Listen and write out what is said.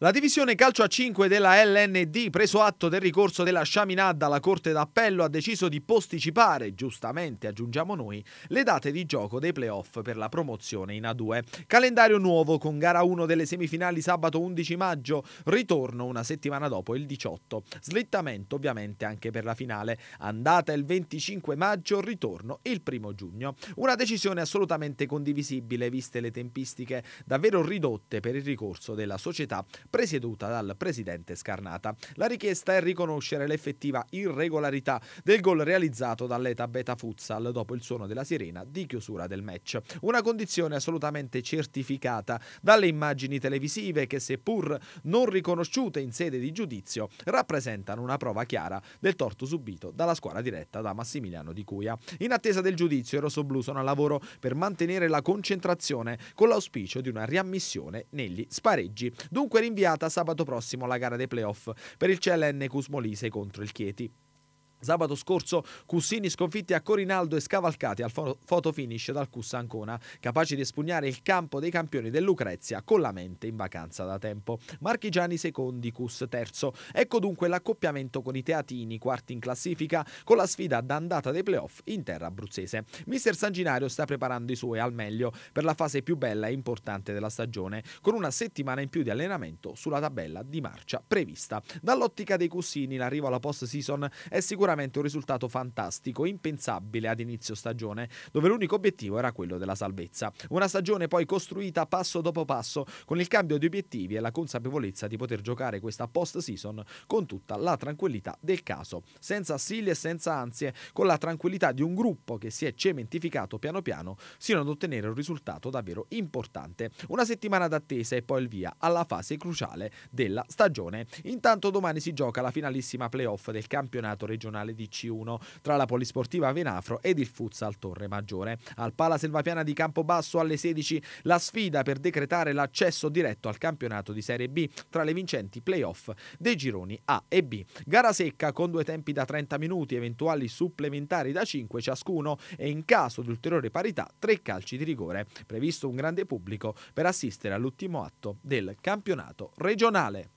La divisione calcio a 5 della LND, preso atto del ricorso della Shaminad alla Corte d'Appello, ha deciso di posticipare, giustamente aggiungiamo noi, le date di gioco dei playoff per la promozione in A2. Calendario nuovo con gara 1 delle semifinali sabato 11 maggio, ritorno una settimana dopo il 18. Slittamento ovviamente anche per la finale, andata il 25 maggio, ritorno il 1 giugno. Una decisione assolutamente condivisibile viste le tempistiche davvero ridotte per il ricorso della società presieduta dal presidente Scarnata. La richiesta è riconoscere l'effettiva irregolarità del gol realizzato dall'Eta Beta Futsal dopo il suono della sirena di chiusura del match. Una condizione assolutamente certificata dalle immagini televisive che seppur non riconosciute in sede di giudizio rappresentano una prova chiara del torto subito dalla squadra diretta da Massimiliano Di Cuia. In attesa del giudizio i rossoblù sono al lavoro per mantenere la concentrazione con l'auspicio di una riammissione negli spareggi. Dunque rinvio rinviata sabato prossimo la gara dei playoff per il CLN Cusmolise contro il Chieti. Sabato scorso Cussini sconfitti a Corinaldo e scavalcati al foto finish dal Cus Ancona, capaci di espugnare il campo dei campioni del Lucrezia con la mente in vacanza da tempo. Marchigiani secondi, Cus terzo. Ecco dunque l'accoppiamento con i Teatini, quarti in classifica, con la sfida d'andata dei playoff in terra abruzzese. Mister Sanginario sta preparando i suoi al meglio per la fase più bella e importante della stagione, con una settimana in più di allenamento sulla tabella di marcia prevista. Dall'ottica dei Cussini l'arrivo alla post-season è sicuramente sicuramente un risultato fantastico, impensabile ad inizio stagione, dove l'unico obiettivo era quello della salvezza. Una stagione poi costruita passo dopo passo, con il cambio di obiettivi e la consapevolezza di poter giocare questa post-season con tutta la tranquillità del caso, senza assili e senza ansie, con la tranquillità di un gruppo che si è cementificato piano piano sino ad ottenere un risultato davvero importante. Una settimana d'attesa e poi il via alla fase cruciale della stagione. Intanto domani si gioca la finalissima playoff del campionato regionale nazionale di C1 tra la Polisportiva Venafro ed il Futsal Torre Maggiore. Al Pala Selvapiana di Campobasso alle 16 la sfida per decretare l'accesso diretto al campionato di Serie B tra le vincenti playoff dei gironi A e B. Gara secca con due tempi da 30 minuti, eventuali supplementari da 5 ciascuno e in caso di ulteriore parità tre calci di rigore. Previsto un grande pubblico per assistere all'ultimo atto del campionato regionale.